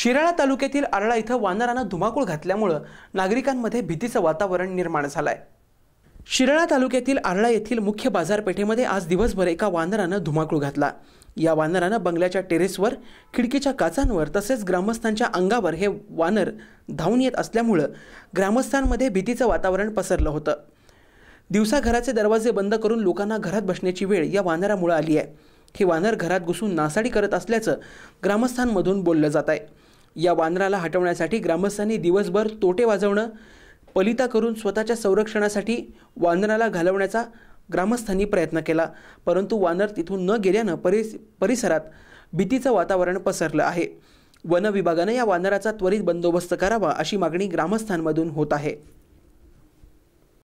शिराळा तालुक्यातील आरळा इथं वानरानं धुमाकूळ घातल्यामुळं नागरिकांमध्ये भीतीचं वातावरण निर्माण झालं आहे शिराळा तालुक्यातील आरळा येथील मुख्य बाजारपेठेमध्ये आज दिवसभर एका वानरानं धुमाकूळ घातला या वानरानं बंगल्याच्या टेरेसवर खिडकीच्या काचांवर तसेच ग्रामस्थांच्या अंगावर हे वानर धावून येत असल्यामुळं ग्रामस्थांमध्ये भीतीचं वातावरण पसरलं होतं दिवसा घराचे दरवाजे बंद करून लोकांना घरात बसण्याची वेळ या वानरामुळे आली आहे हे वानर घरात घुसून नासाडी करत असल्याचं ग्रामस्थांमधून बोललं जात आहे या वानराला हटवण्यासाठी ग्रामस्थांनी दिवसभर तोटे वाजवणं पलिता करून स्वतःच्या संरक्षणासाठी वानराला घालवण्याचा ग्रामस्थांनी प्रयत्न केला परंतु वानर तिथून न गेल्यानं परिस परिसरात भीतीचं वातावरण पसरलं आहे वन विभागानं या वानराचा त्वरित बंदोबस्त करावा अशी मागणी ग्रामस्थांमधून होत आहे